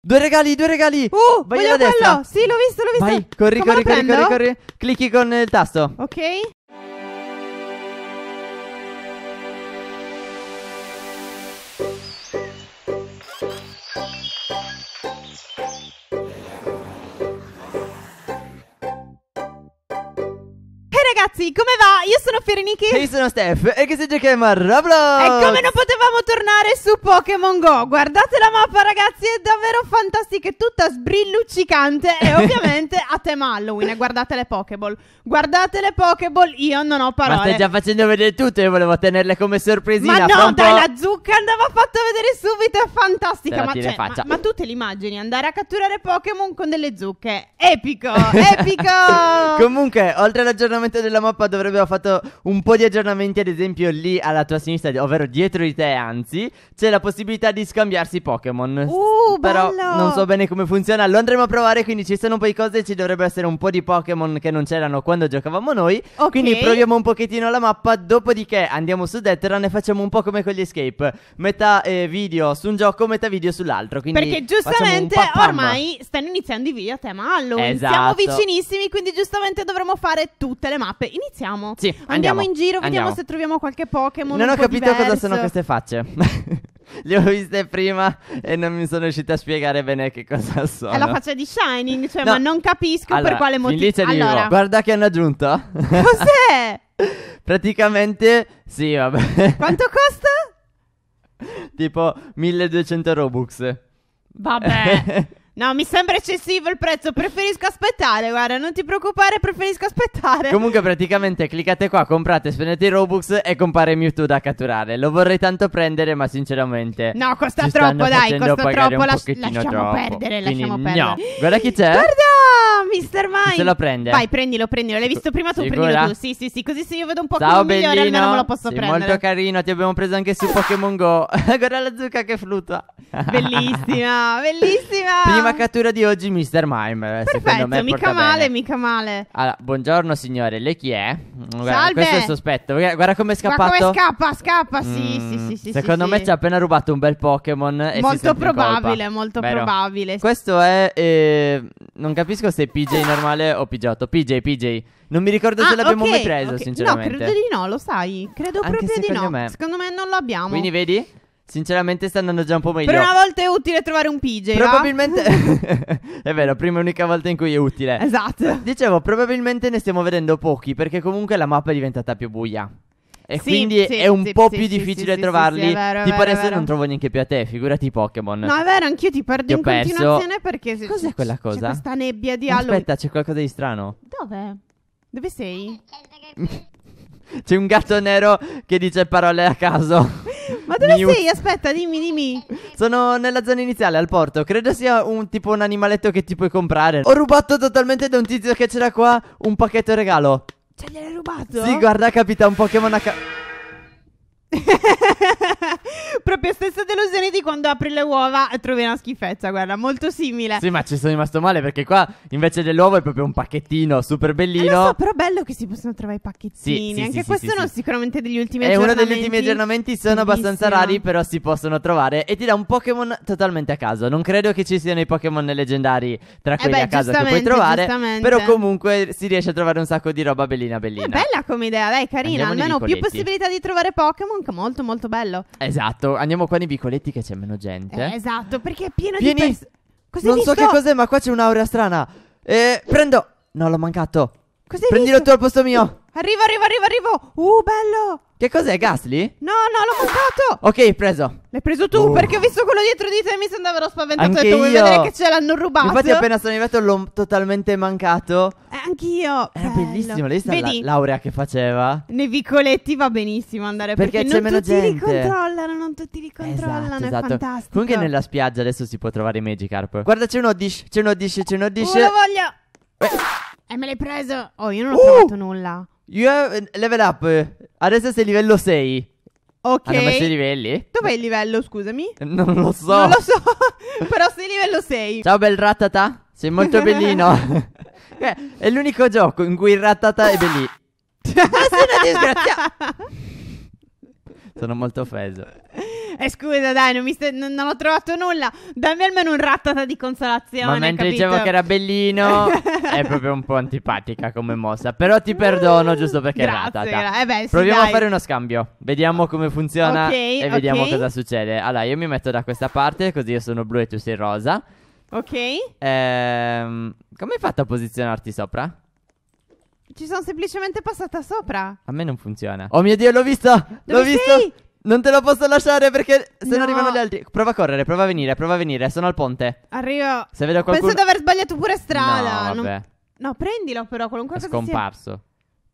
Due regali, due regali. Uh, vai voglio alla quello. destra. Sì, l'ho visto, l'ho visto. Vai, corri, Come corri, corri, corri, corri. Clicchi con il tasto. Ok. ragazzi, come va? Io sono Fereniki. E io sono Steph. E che se giochiamo a Roblox. E come non potevamo tornare su Pokémon Go? Guardate la mappa, ragazzi, è davvero fantastica. È tutta sbrilluccicante. E ovviamente a tema Halloween. Guardate le Pokéball. Guardate le Pokéball. Io non ho parole. Ma stai già facendo vedere tutto. Io volevo tenerle come sorpresina. Ma no, dai, la zucca andava fatta vedere subito. È fantastica. Ma, cioè, ma, ma tu te l'immagini andare a catturare Pokémon con delle zucche? Epico, epico. Comunque, oltre all'aggiornamento della la mappa dovrebbe aver fatto un po' di aggiornamenti, ad esempio lì alla tua sinistra, ovvero dietro di te anzi, c'è la possibilità di scambiarsi Pokémon. Uh, Però bello! non so bene come funziona, lo andremo a provare, quindi ci sono un po' di cose, ci dovrebbe essere un po' di Pokémon che non c'erano quando giocavamo noi. Okay. Quindi proviamo un pochettino la mappa, dopodiché andiamo su Detran e facciamo un po' come con gli escape, metà eh, video su un gioco, metà video sull'altro. Quindi Perché giustamente ormai stanno iniziando i video a tema Halloween, esatto. siamo vicinissimi, quindi giustamente dovremo fare tutte le mappe up. Iniziamo. Sì, andiamo, andiamo in giro, andiamo. vediamo se troviamo qualche Pokémon. Non ho capito diverso. cosa sono queste facce. Le ho viste prima e non mi sono riuscita a spiegare bene che cosa sono. È la faccia di Shining, cioè, no. ma non capisco allora, per quale motivo. Allora, guarda che hanno aggiunto. Cos'è? Praticamente, sì, vabbè. Quanto costa? tipo 1200 Robux. Vabbè. No, mi sembra eccessivo il prezzo. Preferisco aspettare. Guarda, non ti preoccupare, preferisco aspettare. Comunque, praticamente cliccate qua, comprate, spendete i Robux e compare Mewtwo da catturare. Lo vorrei tanto prendere, ma sinceramente. No, costa troppo, dai, costa troppo. Las- lasciamo troppo. perdere, Quindi, lasciamo perdere. No, guarda chi c'è. Guarda, Mister Mike. Se lo prende. Vai, prendilo, prendilo. L'hai visto prima tu, Sicura? prendilo tu. Sì, sì, sì. Così se io vedo un po' Ciao, bellino. migliore, almeno me lo posso Sei prendere. Molto carino, ti abbiamo preso anche su Pokémon Go. guarda la zucca che flutta. Bellissima, bellissima. Prima vacatura di oggi, Mr. Mime. Eh, Perfetto, me, mica male, bene. mica male. Allora, buongiorno signore, lei chi è? Guarda, Salve. Questo è il sospetto. Guarda come è scappato. Ma come scappa, scappa, sì, mm, sì, sì, sì. Secondo sì, me sì. ci ha appena rubato un bel Pokémon. Molto probabile, molto Vero. probabile. Questo è... Eh, non capisco se è PJ ah. normale o PJ. PJ, PJ. Non mi ricordo se ah, l'abbiamo okay, mai preso, okay. sinceramente. No, credo di no, lo sai. Credo Anche proprio di no. Me. Secondo me non l'abbiamo. Quindi vedi? Sinceramente sta andando già un po' meglio. Per una volta è utile trovare un PJ. Probabilmente. è vero, prima e unica volta in cui è utile. Esatto. Dicevo, probabilmente ne stiamo vedendo pochi perché comunque la mappa è diventata più buia. E sì, quindi sì, è un sì, po' più difficile trovarli. Vero, tipo vero, adesso non trovo neanche più a te, figurati Pokémon. No, è vero, anch'io ti perdo ti in perso. continuazione perché. Se Cos'è quella cosa? C'è questa nebbia di Halloween. Aspetta, c'è qualcosa di strano. Dove? Dove sei? c'è un gatto nero che dice parole a caso. Ma dove mi sei? Aspetta, dimmi, dimmi. Sono nella zona iniziale, al porto. Credo sia un tipo un animaletto che ti puoi comprare. Ho rubato totalmente da un tizio che c'era qua un pacchetto regalo. Ce l'hai rubato? Sì, guarda, capita un Pokémon a ca- Proprio stessa delusione di quando apri le uova e trovi una schifezza, guarda, molto simile. Sì, ma ci sono rimasto male perché qua invece dell'uovo è proprio un pacchettino super bellino. Eh, lo so, però bello che si possono trovare i pacchettini. Sì, sì, Anche sì, questo sono sicuramente degli ultimi è aggiornamenti. È uno degli ultimi aggiornamenti, sono Bellissimo. abbastanza rari, però si possono trovare. E ti dà un Pokémon totalmente a caso. Non credo che ci siano i Pokémon leggendari tra eh quelli eh beh, a caso che puoi trovare. Però comunque si riesce a trovare un sacco di roba bellina, bellina. È bella come idea, dai, carina. Andiamo Almeno più possibilità di trovare Pokémon punk molto molto bello. Esatto, andiamo qua nei vicoletti che c'è meno gente. Eh, esatto, perché è pieno Vieni. di persone. Non visto? so che cos'è, ma qua c'è un'aurea strana. Eh, prendo. No, l'ho mancato. Cos'hai Prendilo visto? tu al posto mio. Arrivo, arrivo, arrivo, arrivo. Uh, bello. Che cos'è, Gasly? No, no, l'ho montato! Ok, preso. L'hai preso tu, Uh. perché ho visto quello dietro di te e mi sembrava spaventato. Ho Anche detto, vuoi vedere che ce l'hanno rubato? Infatti, appena sono arrivato, l'ho totalmente mancato. Eh, anch'io. Era Bello. bellissimo. L'hai vista la laurea che faceva? nei vicoletti va benissimo andare Perché perché, c'è non meno tutti li controllano, non tutti li esatto, controllano, esatto, è esatto. fantastico. Comunque nella spiaggia adesso si può trovare i Magikarp. Guarda, c'è uno dish, c'è uno dish, c'è uno dish. Oh, lo voglio! E me l'hai preso! Oh, io non ho Uh. trovato nulla. You have- eh, level up. Adesso sei livello 6. Ok. Hanno ah, messo i livelli? Dov'è il livello, scusami? Non lo so. Non lo so, però sei livello 6. Ciao bel Ratata, sei molto bellino. Eh, è l'unico gioco in cui il Ratata è bellino. Ma ah, sei una disgrazia. Sono molto offeso. Eh, scusa, dai, non, st- non, non, ho trovato nulla. Dammi almeno un rattata di consolazione. Ma mentre capito? dicevo che era bellino, è proprio un po' antipatica come mossa. Però ti perdono giusto perché Grazie, è rattata. Eh beh, sì, Proviamo dai. a fare uno scambio. Vediamo come funziona okay, e vediamo okay. cosa succede. Allora, io mi metto da questa parte, così io sono blu e tu sei rosa. Ok. Ehm, come hai fatto a posizionarti sopra? Ci sono semplicemente passata sopra. A me non funziona. Oh mio dio, l'ho visto! Dove l'ho sei? visto! Non te lo posso lasciare perché se no. arrivano gli altri. Prova a correre, prova a venire, prova a venire. Sono al ponte. Arrivo. Se vedo qualcuno. Penso di aver sbagliato pure strada. No, non... no prendilo però, qualunque È cosa scomparso. Sia.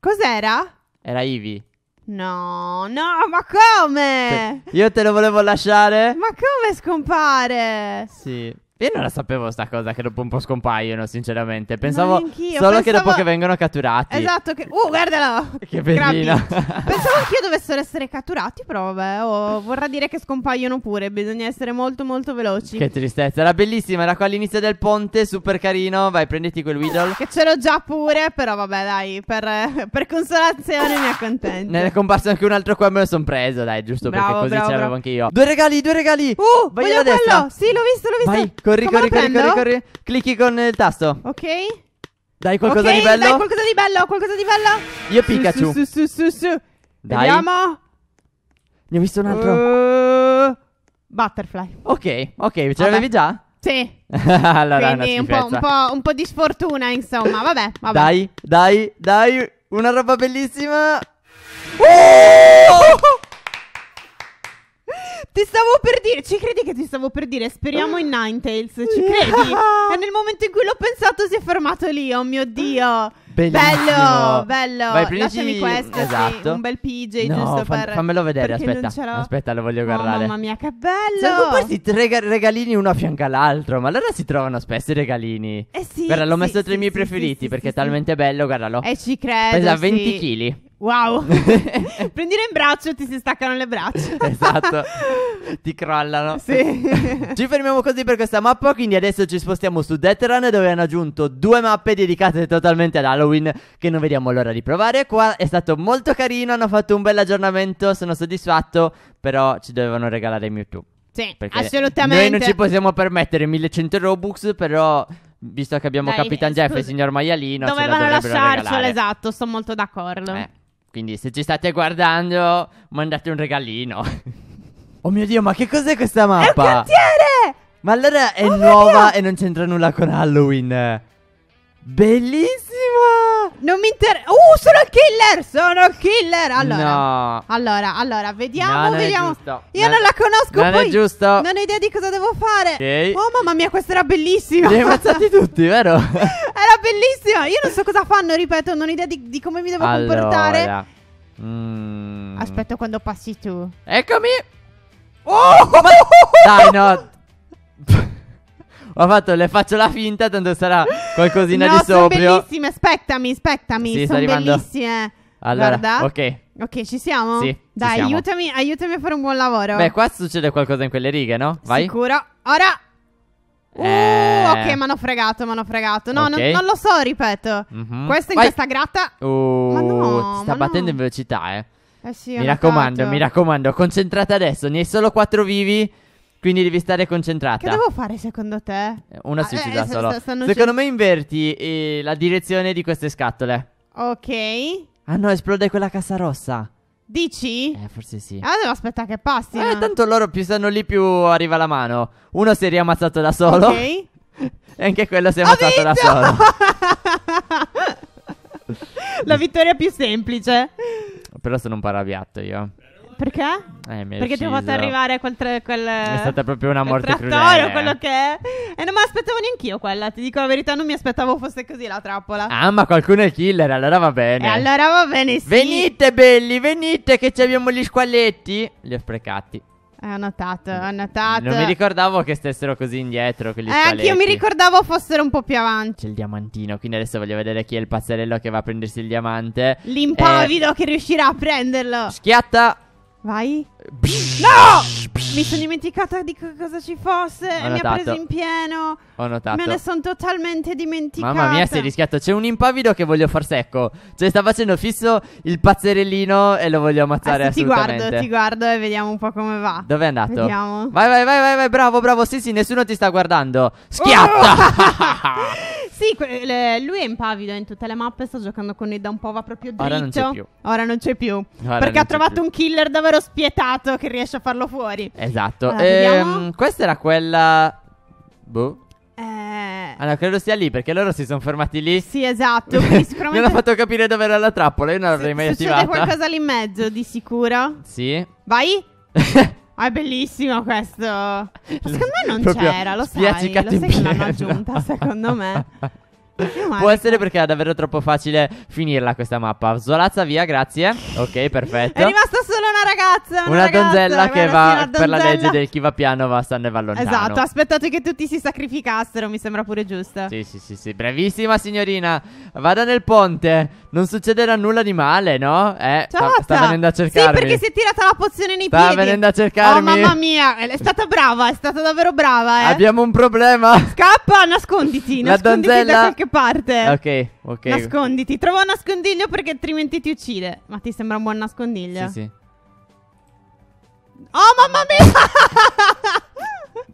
Cos'era? Era Ivi. No, no, ma come? Cioè, io te lo volevo lasciare. Ma come scompare? Sì. Io non la sapevo sta cosa che dopo un po' scompaiono, sinceramente. Pensavo solo pensavo... che dopo che vengono catturati. Esatto, che... Uh, guardala! che bellina! pensavo anch'io dovessero essere catturati, però vabbè, oh, vorrà dire che scompaiono pure, bisogna essere molto molto veloci. Che tristezza, era bellissima, era qua all'inizio del ponte, super carino, vai prenditi quel Weedle. che ce l'ho già pure, però vabbè dai, per, per consolazione mi accontento. Ne è comparso anche un altro qua me lo son preso, dai, giusto bravo, perché così bravo, ce l'avevo bravo. anche io. Due regali, due regali! Uh, vai voglio quello! Sì, l'ho visto, l'ho visto! Vai. Corri, corri, corri, corri, corri. Clicchi con il tasto. Ok. Dai qualcosa okay, di bello. Dai qualcosa di bello, qualcosa di bello. Io Pikachu. Su, su, su, su, su. Dai. Vediamo. Ne ho visto un altro. Uh, butterfly. Ok, ok, ce vabbè. l'avevi già? Sì. allora Quindi un po', un, po', un po', di sfortuna, insomma. Vabbè, vabbè. Dai, dai, dai. Una roba bellissima. Uh! stavo per dire, ci credi che ti stavo per dire? Speriamo in Ninetales, ci credi? e nel momento in cui l'ho pensato si è fermato lì, oh mio Dio. Bellissimo. Bello, bello. Vai, prendici... Lasciami questo, esatto. sì, un bel PJ no, giusto fam- per... fammelo vedere, aspetta. Aspetta, lo voglio oh, guardare. mamma mia, che bello. Sono questi tre regalini uno a fianco all'altro, ma allora si trovano spesso i regalini. Eh sì. Guarda, l'ho sì, messo tra sì, i miei preferiti perché è talmente bello, guardalo. E eh, ci credo, Pesa 20 kg. Wow, prendilo in braccio e ti si staccano le braccia. esatto, ti crollano. Sì. ci fermiamo così per questa mappa, quindi adesso ci spostiamo su Death dove hanno aggiunto due mappe dedicate totalmente ad Halloween che non vediamo l'ora di provare. Qua è stato molto carino, hanno fatto un bel aggiornamento, sono soddisfatto, però ci dovevano regalare Mewtwo. Sì, Perché assolutamente. Noi non ci possiamo permettere 1100 Robux, però visto che abbiamo Dai, Capitan scusa, Jeff e il signor Maialino, dovevano ce lasciarcelo, esatto, sono molto d'accordo. Eh. Quindi se ci state guardando, mandate un regalino. oh mio Dio, ma che cos'è questa mappa? È un cantiere! Ma allora è oh nuova e non c'entra nulla con Halloween. Bellissima! Non mi interessa. Uh, sono il killer! Sono il killer! Allora, no. allora, allora, vediamo, no, non vediamo. Io non, non, la conosco non poi. È giusto. Non ho idea di cosa devo fare. Okay. Oh, mamma mia, questa era bellissima. Li hai ammazzati tutti, vero? era bellissima. Io non so cosa fanno, ripeto, non ho idea di, di come mi devo allora. comportare. Mm. Aspetto quando passi tu. Eccomi! Oh! Ma... Dai, no. Ho fatto, le faccio la finta, tanto sarà qualcosina no, di sobrio. Sono bellissime, aspettami, aspettami. Sì, sono bellissime. Allora, Guarda. ok. Ok, ci siamo? Sì. Dai, siamo. Aiutami, aiutami a fare un buon lavoro. Beh, qua succede qualcosa in quelle righe, no? Vai. Sicuro. Ora. Uh, eh. ok, mi hanno fregato, mi hanno fregato. No, okay. non, non, lo so, ripeto. Mm-hmm. Questo in Vai. questa gratta. Uh, ma no, sta ma battendo no. in velocità, eh. Eh sì, mi raccomando, fatto. mi raccomando, concentrata adesso, ne hai solo 4 vivi. Quindi devi stare concentrata. Che devo fare secondo te? Eh, una ah, suicida eh, solo. St- secondo c- me inverti eh, la direzione di queste scatole. Ok. Ah no, esplode quella cassa rossa. Dici? Eh, forse sì. Ah, devo aspettare che passi. Eh, tanto loro più stanno lì, più arriva la mano. Uno si è riammazzato da solo. Ok. e anche quello si è ammazzato da solo. la vittoria più semplice. Però sono un parabiatto io. Perché? Eh, Perché ti ho fatto arrivare quel, tre, quel È stata proprio una morte crudele. quello che è. E eh, non me l'aspettavo neanch'io quella, ti dico la verità, non mi aspettavo fosse così la trappola. Ah, ma qualcuno è il killer, allora va bene. E eh, allora va bene, sì. Venite belli, venite che ci abbiamo gli squaletti. Li ho sprecati. Eh, ho notato, ho notato. Non mi ricordavo che stessero così indietro. Eh, anche io mi ricordavo fossero un po' più avanti. C'è il diamantino, quindi adesso voglio vedere chi è il pazzerello che va a prendersi il diamante. L'impavido eh, che riuscirà a prenderlo. Schiatta. Vai. No! Mi sono dimenticata di cosa ci fosse. Ho mi ha preso in pieno. Ho notato. Me ne sono totalmente dimenticata. Mamma mia, sei rischiato. C'è un impavido che voglio far secco. Cioè, sta facendo fisso il pazzerellino e lo voglio ammazzare Adesso ah, assolutamente. Ti guardo, ti guardo e vediamo un po' come va. Dove è andato? Vediamo. Vai, vai, vai, vai, vai. Bravo, bravo. Sì, sì, nessuno ti sta guardando. Schiatta. Oh! Sì, que- lui è impavido in tutte le mappe, sta giocando con noi da un po', va proprio dritto. Ora non c'è più. Ora non c'è più. Ora perché ha trovato più. un killer davvero spietato che riesce a farlo fuori. Esatto. Allora, ehm, questa era quella... Boh. Eh... Allora, credo sia lì perché loro si sono fermati lì. Sì, esatto. Sicuramente... non ho fatto capire dove era la trappola. Io non l'avrei S- mai attivata. Succede qualcosa lì in mezzo, di sicuro. Sì. Vai. ah, è bellissimo questo. Ma secondo me non Proprio c'era, lo sai. Lo sai che l'hanno aggiunta, secondo me. Può essere perché è davvero troppo facile finirla questa mappa. Zolazza via, grazie. Ok, perfetto. È rimasta solo una ragazza. Una, una ragazza, donzella che va donzella. per la legge del chi va piano va a va lontano. Esatto, aspettate che tutti si sacrificassero, mi sembra pure giusto. Sì, sì, sì, sì. Bravissima signorina. Vada nel ponte. Non succederà nulla di male, no? Eh, sta, tota! sta, venendo a cercarmi. Sì, perché si è tirata la pozione nei sta piedi. Sta venendo a oh, cercarmi. Oh, mamma mia. È stata brava. È stata davvero brava, eh. Abbiamo un problema. Scappa, nasconditi. La nasconditi donzella. da qualche parte. Ok, ok. Nasconditi. Trova un nascondiglio perché altrimenti ti uccide. Ma ti sembra un buon nascondiglio? Sì, sì. Oh, mamma mia!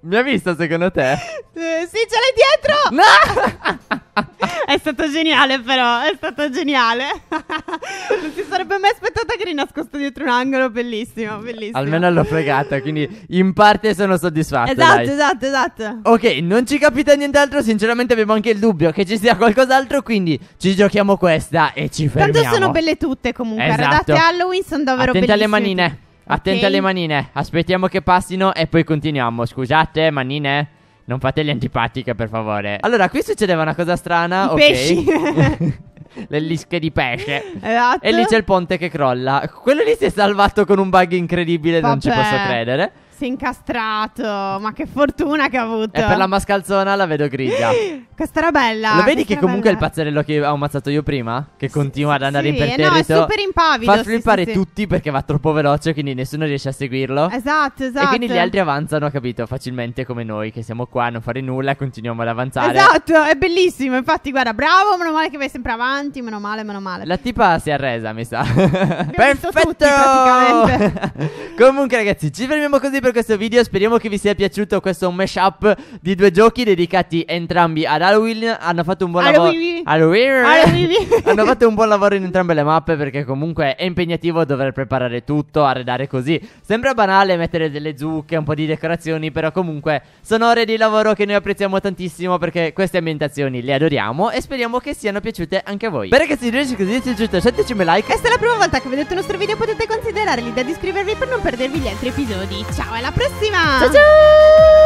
Mi ha visto secondo te? sì, ce l'hai dietro! No! è stato geniale, però è stato geniale. non si sarebbe mai aspettata che eri nascosto dietro un angolo, bellissimo, bellissimo. Almeno l'ho fregata, quindi in parte sono soddisfatto. Esatto, dai. esatto, esatto. Ok, non ci capita nient'altro. Sinceramente, avevo anche il dubbio che ci sia qualcos'altro. Quindi ci giochiamo questa e ci fermiamo. Tanto sono belle tutte comunque. Esatto. Radate Halloween sono davvero Attenti bellissime. alle manine. Attenti okay. alle manine, aspettiamo che passino e poi continuiamo. Scusate, manine. Non fate le antipatiche, per favore. Allora, qui succedeva una cosa strana. I ok. Pesci. le lische di pesce. Esatto. E lì c'è il ponte che crolla. Quello lì si è salvato con un bug incredibile, Vabbè. non ci posso credere si è incastrato. Ma che fortuna che ha avuto. E per la mascalzona la vedo grigia. Questa era bella. Lo vedi che comunque è il pazzerello che ho ammazzato io prima? Che continua ad andare sì, imperterrito. Eh, no, è super impavido. Fa flippare sì, sì, tutti perché va troppo veloce, quindi nessuno riesce a seguirlo. Esatto, esatto. E quindi gli esatto. altri avanzano, capito? Facilmente come noi, che siamo qua a non fare nulla, continuiamo ad avanzare. Esatto, è bellissimo. Infatti, guarda, bravo, meno male che vai sempre avanti, meno male, meno male. La tipa si è arresa, mi sa. Perfetto! Tutti, praticamente. comunque, ragazzi, ci fermiamo così per questo video, speriamo che vi sia piaciuto questo mashup di due giochi dedicati entrambi ad Halloween. Hanno fatto un buon lavoro. Hanno fatto un buon lavoro in entrambe le mappe perché comunque è impegnativo dover preparare tutto, arredare così. Sembra banale mettere delle zucche, un po' di decorazioni, però comunque sono ore di lavoro che noi apprezziamo tantissimo perché queste ambientazioni le adoriamo e speriamo che siano piaciute anche a voi. Beh ragazzi, se vi è piaciuto lasciateci un like. E è la prima volta che vedete il nostro video potete consigliare accelerare l'idea di iscrivervi per non perdervi gli altri episodi. Ciao, alla prossima! Ciao ciao!